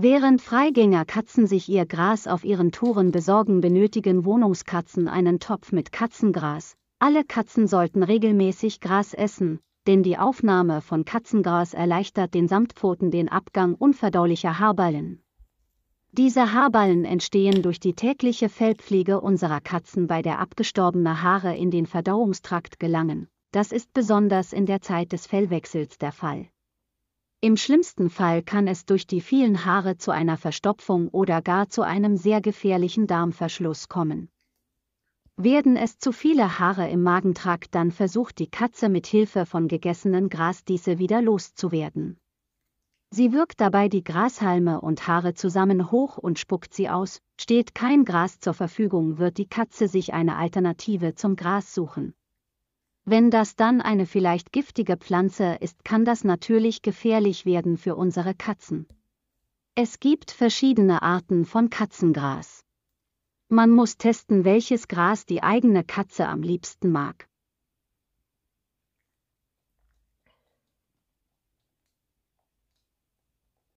Während Freigängerkatzen sich ihr Gras auf ihren Touren besorgen, benötigen Wohnungskatzen einen Topf mit Katzengras. Alle Katzen sollten regelmäßig Gras essen, denn die Aufnahme von Katzengras erleichtert den Samtpfoten den Abgang unverdaulicher Haarballen. Diese Haarballen entstehen durch die tägliche Fellpflege unserer Katzen, bei der abgestorbene Haare in den Verdauungstrakt gelangen. Das ist besonders in der Zeit des Fellwechsels der Fall. Im schlimmsten Fall kann es durch die vielen Haare zu einer Verstopfung oder gar zu einem sehr gefährlichen Darmverschluss kommen. Werden es zu viele Haare im Magentrakt, dann versucht die Katze mit Hilfe von gegessenen Gras diese wieder loszuwerden. Sie wirkt dabei die Grashalme und Haare zusammen hoch und spuckt sie aus, steht kein Gras zur Verfügung, wird die Katze sich eine Alternative zum Gras suchen. Wenn das dann eine vielleicht giftige Pflanze ist, kann das natürlich gefährlich werden für unsere Katzen. Es gibt verschiedene Arten von Katzengras. Man muss testen, welches Gras die eigene Katze am liebsten mag.